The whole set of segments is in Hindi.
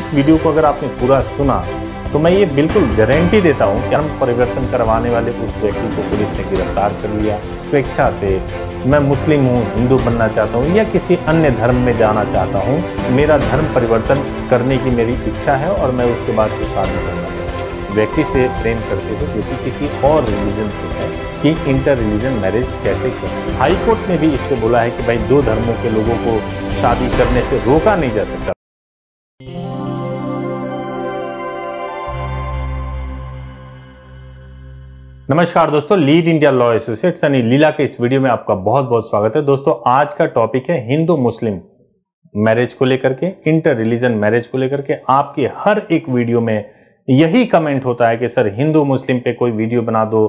इस वीडियो को अगर आपने पूरा सुना तो मैं ये बिल्कुल गारंटी देता हूँ कि हम परिवर्तन करवाने वाले उस व्यक्ति को पुलिस ने गिरफ्तार कर लिया स्वेच्छा से मैं मुस्लिम हूँ हिंदू बनना चाहता हूँ या किसी अन्य धर्म में जाना चाहता हूँ मेरा धर्म परिवर्तन करने की मेरी इच्छा है और मैं उसके बाद से शादी करना चाहता हूँ व्यक्ति से प्रेम करते हुए जो कि किसी और रिलीजन से है कि इंटर रिलीजन मैरिज कैसे करें हाईकोर्ट ने भी इसको बोला है कि भाई दो धर्मों के लोगों को शादी करने से रोका नहीं जा सकता नमस्कार दोस्तों lead India law associate Sunny Leela के इस वीडियो में आपका बहुत बहुत स्वागत है दोस्तों आज का टॉपिक है हिंदू मुस्लिम मैरिज को लेकर के इंटर रिलीजन मैरिज को लेकर के आपके हर एक वीडियो में यही कमेंट होता है कि सर हिंदू मुस्लिम पे कोई वीडियो बना दो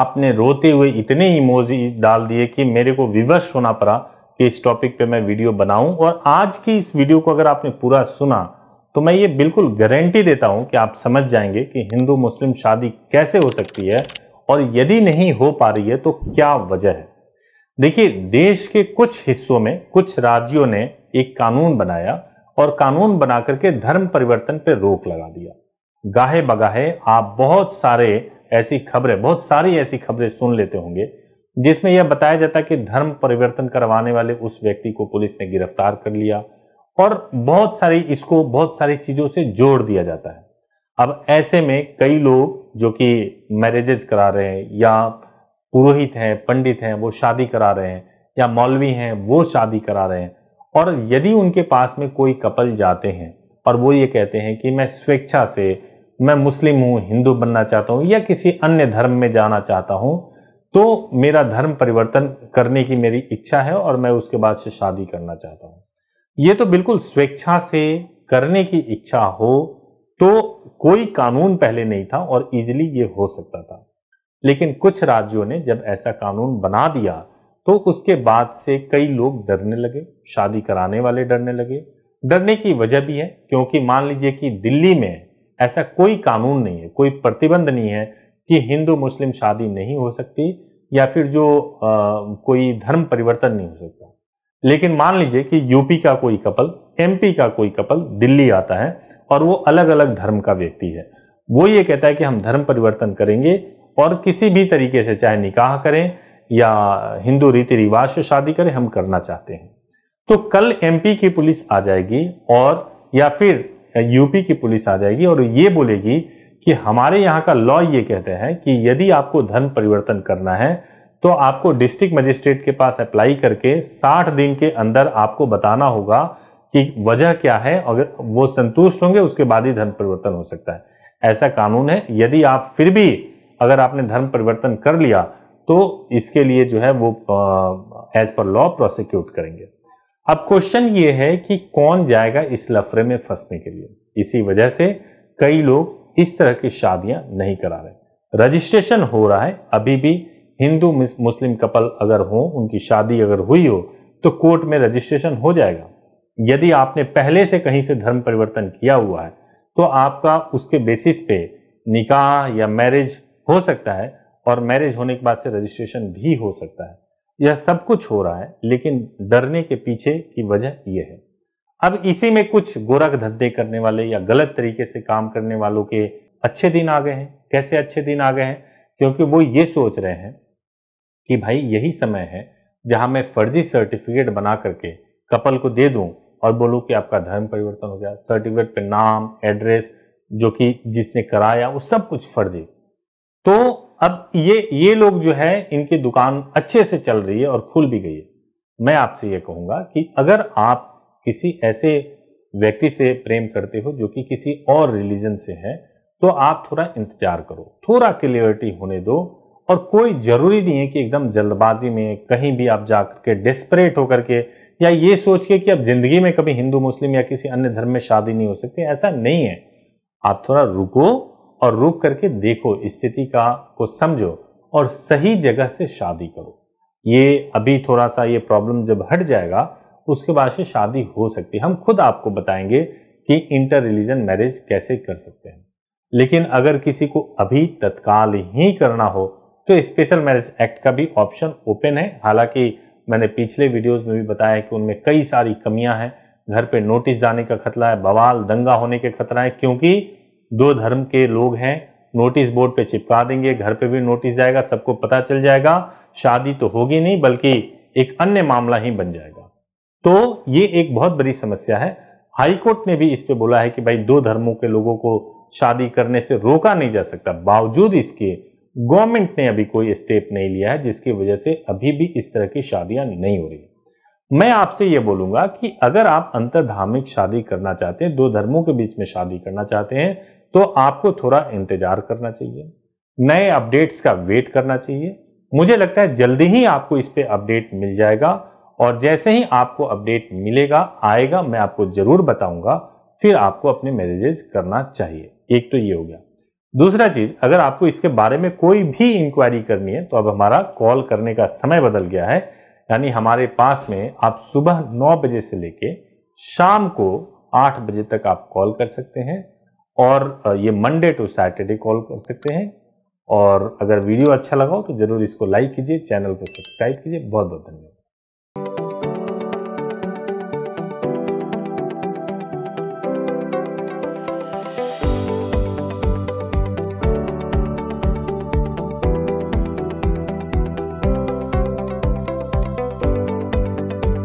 आपने रोते हुए इतने इमोजी डाल दिए कि मेरे को विवश होना पड़ा कि इस टॉपिक पे मैं वीडियो बनाऊं और आज की इस वीडियो को अगर आपने पूरा सुना तो मैं ये बिल्कुल गारंटी देता हूं कि आप समझ जाएंगे कि हिंदू मुस्लिम शादी कैसे हो सकती है और यदि नहीं हो पा रही है तो क्या वजह है देखिए देश के कुछ हिस्सों में कुछ राज्यों ने एक कानून बनाया और कानून बना करके धर्म परिवर्तन पर रोक लगा दिया गाहे बगाहे आप बहुत सारे ऐसी खबरें बहुत सारी ऐसी खबरें सुन लेते होंगे जिसमें यह बताया जाता है कि धर्म परिवर्तन करवाने वाले उस व्यक्ति को पुलिस ने गिरफ्तार कर लिया और बहुत सारी इसको बहुत सारी चीजों से जोड़ दिया जाता है अब ऐसे में कई लोग जो कि मैरिजेज करा रहे हैं या पुरोहित हैं पंडित हैं वो शादी करा रहे हैं या मौलवी हैं वो शादी करा रहे हैं और यदि उनके पास में कोई कपल जाते हैं और वो ये कहते हैं कि मैं स्वेच्छा से मैं मुस्लिम हूँ हिंदू बनना चाहता हूँ या किसी अन्य धर्म में जाना चाहता हूँ तो मेरा धर्म परिवर्तन करने की मेरी इच्छा है और मैं उसके बाद से शादी करना चाहता हूँ ये तो बिल्कुल स्वेच्छा से करने की इच्छा हो तो कोई कानून पहले नहीं था और इजीली ये हो सकता था लेकिन कुछ राज्यों ने जब ऐसा कानून बना दिया तो उसके बाद से कई लोग डरने लगे शादी कराने वाले डरने लगे डरने की वजह भी है क्योंकि मान लीजिए कि दिल्ली में ऐसा कोई कानून नहीं है कोई प्रतिबंध नहीं है कि हिंदू मुस्लिम शादी नहीं हो सकती या फिर जो आ, कोई धर्म परिवर्तन नहीं हो सकता लेकिन मान लीजिए कि यूपी का कोई कपल एमपी का कोई कपल दिल्ली आता है और वो अलग अलग धर्म का व्यक्ति है वो ये कहता है कि हम धर्म परिवर्तन करेंगे और किसी भी तरीके से चाहे निकाह करें या हिंदू रीति रिवाज से शादी करें हम करना चाहते हैं तो कल एमपी की पुलिस आ जाएगी और या फिर यूपी की पुलिस आ जाएगी और ये बोलेगी कि हमारे यहाँ का लॉ ये कहते हैं कि यदि आपको धर्म परिवर्तन करना है तो आपको डिस्ट्रिक्ट मजिस्ट्रेट के पास अप्लाई करके 60 दिन के अंदर आपको बताना होगा कि वजह क्या है अगर वो संतुष्ट होंगे उसके बाद ही धर्म परिवर्तन हो सकता है ऐसा कानून है यदि आप फिर भी अगर आपने धर्म परिवर्तन कर लिया तो इसके लिए जो है वो एज पर लॉ प्रोसिक्यूट करेंगे अब क्वेश्चन ये है कि कौन जाएगा इस लफड़े में फंसने के लिए इसी वजह से कई लोग इस तरह की शादियां नहीं करा रहे रजिस्ट्रेशन हो रहा है अभी भी हिंदू मुस्लिम कपल अगर हो उनकी शादी अगर हुई हो तो कोर्ट में रजिस्ट्रेशन हो जाएगा यदि आपने पहले से कहीं से धर्म परिवर्तन किया हुआ है तो आपका उसके बेसिस पे निकाह या मैरिज हो सकता है और मैरिज होने के बाद से रजिस्ट्रेशन भी हो सकता है यह सब कुछ हो रहा है लेकिन डरने के पीछे की वजह यह है अब इसी में कुछ गोरख धंधे करने वाले या गलत तरीके से काम करने वालों के अच्छे दिन आ गए हैं कैसे अच्छे दिन आ गए हैं क्योंकि वो ये सोच रहे हैं कि भाई यही समय है जहां मैं फर्जी सर्टिफिकेट बना करके कपल को दे दूं और बोलूं कि आपका धर्म परिवर्तन हो गया सर्टिफिकेट पे नाम एड्रेस जो कि जिसने कराया वो सब कुछ फर्जी तो अब ये ये लोग जो है इनकी दुकान अच्छे से चल रही है और खुल भी गई है मैं आपसे ये कहूंगा कि अगर आप किसी ऐसे व्यक्ति से प्रेम करते हो जो कि किसी और रिलीजन से है तो आप थोड़ा इंतजार करो थोड़ा क्लियरिटी होने दो और कोई जरूरी नहीं है कि एकदम जल्दबाजी में कहीं भी आप जा करके डेस्परेट होकर के या ये सोच के कि अब जिंदगी में कभी हिंदू मुस्लिम या किसी अन्य धर्म में शादी नहीं हो सकती ऐसा नहीं है आप थोड़ा रुको और रुक करके देखो स्थिति का को समझो और सही जगह से शादी करो ये अभी थोड़ा सा ये प्रॉब्लम जब हट जाएगा उसके बाद से शादी हो सकती है हम खुद आपको बताएंगे कि इंटर रिलीजन मैरिज कैसे कर सकते हैं लेकिन अगर किसी को अभी तत्काल ही करना हो तो स्पेशल मैरिज एक्ट का भी ऑप्शन ओपन है हालांकि मैंने पिछले वीडियोस में भी बताया कि उनमें कई सारी कमियां हैं घर पे नोटिस जाने का खतरा है बवाल दंगा होने के खतरा है क्योंकि दो धर्म के लोग हैं नोटिस बोर्ड पे चिपका देंगे घर पे भी नोटिस जाएगा सबको पता चल जाएगा शादी तो होगी नहीं बल्कि एक अन्य मामला ही बन जाएगा तो ये एक बहुत बड़ी समस्या है हाईकोर्ट ने भी इस पे बोला है कि भाई दो धर्मों के लोगों को शादी करने से रोका नहीं जा सकता बावजूद इसके गवर्नमेंट ने अभी कोई स्टेप नहीं लिया है जिसकी वजह से अभी भी इस तरह की शादियां नहीं हो रही मैं आपसे ये बोलूंगा कि अगर आप अंतर्धार्मिक शादी करना चाहते हैं दो धर्मों के बीच में शादी करना चाहते हैं तो आपको थोड़ा इंतजार करना चाहिए नए अपडेट्स का वेट करना चाहिए मुझे लगता है जल्दी ही आपको इस पर अपडेट मिल जाएगा और जैसे ही आपको अपडेट मिलेगा आएगा मैं आपको जरूर बताऊंगा फिर आपको अपने मैरिजेज करना चाहिए एक तो ये हो गया दूसरा चीज अगर आपको इसके बारे में कोई भी इंक्वायरी करनी है तो अब हमारा कॉल करने का समय बदल गया है यानी हमारे पास में आप सुबह नौ बजे से लेके शाम को आठ बजे तक आप कॉल कर सकते हैं और ये मंडे टू सैटरडे कॉल कर सकते हैं और अगर वीडियो अच्छा लगा हो तो ज़रूर इसको लाइक कीजिए चैनल को सब्सक्राइब कीजिए बहुत बहुत धन्यवाद